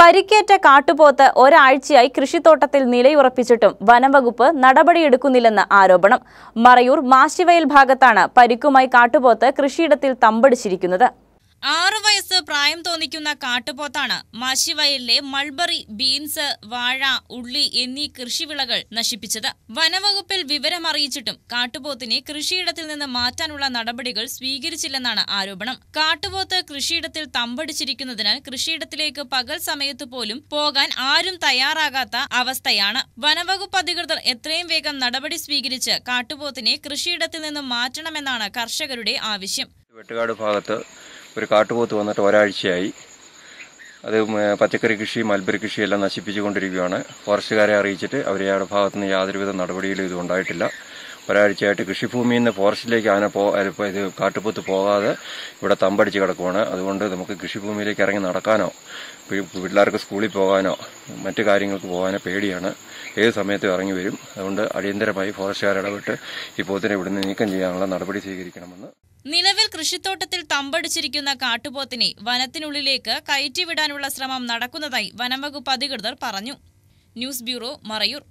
പരിക്കേറ്റ കാട്ടുപോത്ത് ഒരാഴ്ചയായി കൃഷിത്തോട്ടത്തിൽ നിലയുറപ്പിച്ചിട്ടും വനംവകുപ്പ് നടപടിയെടുക്കുന്നില്ലെന്ന് ആരോപണം മറയൂർ മാശിവയൽ ഭാഗത്താണ് പരിക്കുമായി കാട്ടുപോത്ത് കൃഷിയിടത്തിൽ തമ്പടിച്ചിരിക്കുന്നത് ആറു പ്രായം തോന്നിക്കുന്ന കാട്ടുപോത്താണ് മാശിവയലിലെ മൾബറി ബീൻസ് വാഴ ഉള്ളി എന്നീ കൃഷിവിളകൾ നശിപ്പിച്ചത് വനവകുപ്പിൽ വിവരമറിയിച്ചിട്ടും കാട്ടുപോത്തിനെ കൃഷിയിടത്തിൽ നിന്ന് മാറ്റാനുള്ള നടപടികൾ സ്വീകരിച്ചില്ലെന്നാണ് ആരോപണം കാട്ടുപോത്ത് കൃഷിയിടത്തിൽ തമ്പടിച്ചിരിക്കുന്നതിനാൽ കൃഷിയിടത്തിലേക്ക് പകൽ സമയത്ത് പോലും പോകാൻ ആരും തയ്യാറാകാത്ത അവസ്ഥയാണ് വനവകുപ്പ് അധികൃതർ എത്രയും വേഗം നടപടി സ്വീകരിച്ച് കാട്ടുപോത്തിനെ കൃഷിയിടത്തിൽ നിന്ന് മാറ്റണമെന്നാണ് കർഷകരുടെ ആവശ്യം വെട്ടുകാട് ഭാഗത്ത് ഒരു കാട്ടുപോത്ത് വന്നിട്ട് ഒരാഴ്ചയായി അത് പച്ചക്കറി കൃഷി മൽബറി കൃഷി എല്ലാം നശിപ്പിച്ചുകൊണ്ടിരിക്കുകയാണ് ഫോറസ്റ്റുകാരെ അറിയിച്ചിട്ട് അവർ അവരുടെ ഭാഗത്തുനിന്ന് യാതൊരുവിധ നടപടിയിലും ഇത് ഉണ്ടായിട്ടില്ല ഒരാഴ്ചയായിട്ട് കൃഷിഭൂമിയിൽ നിന്ന് ഫോറസ്റ്റിലേക്ക് ആന പോ ഇത് കാട്ടുപോത്ത് പോകാതെ ഇവിടെ തമ്പടിച്ച് കിടക്കുവാണ് അതുകൊണ്ട് നമുക്ക് കൃഷിഭൂമിയിലേക്ക് ഇറങ്ങി നടക്കാനോ പിള്ളേർക്ക് സ്കൂളിൽ പോകാനോ മറ്റു കാര്യങ്ങൾക്ക് പോകാനോ പേടിയാണ് ഏത് സമയത്തും ഇറങ്ങി വരും അതുകൊണ്ട് അടിയന്തരമായി ഫോറസ്റ്റുകാർ ഇടപെട്ട് ഈ പോത്തിനെ ഇവിടുന്ന് നീക്കം ചെയ്യാനുള്ള നടപടി സ്വീകരിക്കണമെന്ന് നിലവിൽ കൃഷിത്തോട്ടത്തിൽ തമ്പടിച്ചിരിക്കുന്ന കാട്ടുപോത്തിനെ വനത്തിനുള്ളിലേക്ക് കയറ്റിവിടാനുള്ള ശ്രമം നടക്കുന്നതായി വനംവകുപ്പ് അധികൃതർ പറഞ്ഞു ന്യൂസ് ബ്യൂറോ മറയൂർ